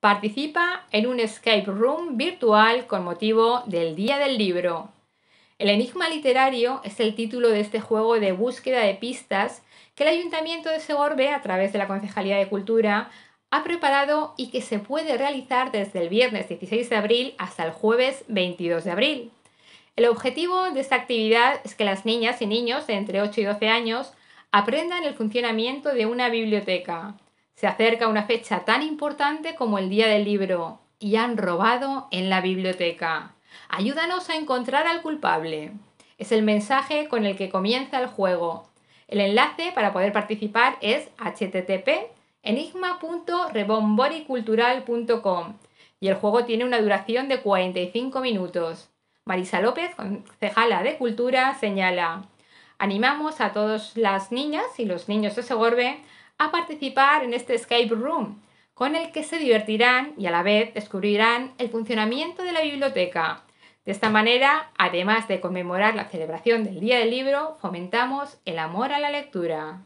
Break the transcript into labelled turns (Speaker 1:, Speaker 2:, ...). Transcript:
Speaker 1: participa en un escape room virtual con motivo del Día del Libro. El Enigma Literario es el título de este juego de búsqueda de pistas que el Ayuntamiento de Segorbe, a través de la Concejalía de Cultura, ha preparado y que se puede realizar desde el viernes 16 de abril hasta el jueves 22 de abril. El objetivo de esta actividad es que las niñas y niños de entre 8 y 12 años aprendan el funcionamiento de una biblioteca, se acerca una fecha tan importante como el día del libro y han robado en la biblioteca. Ayúdanos a encontrar al culpable. Es el mensaje con el que comienza el juego. El enlace para poder participar es http enigma.rebomboricultural.com y el juego tiene una duración de 45 minutos. Marisa López, concejala de Cultura, señala, Animamos a todas las niñas y los niños de Segorbe a participar en este escape room, con el que se divertirán y a la vez descubrirán el funcionamiento de la biblioteca. De esta manera, además de conmemorar la celebración del Día del Libro, fomentamos el amor a la lectura.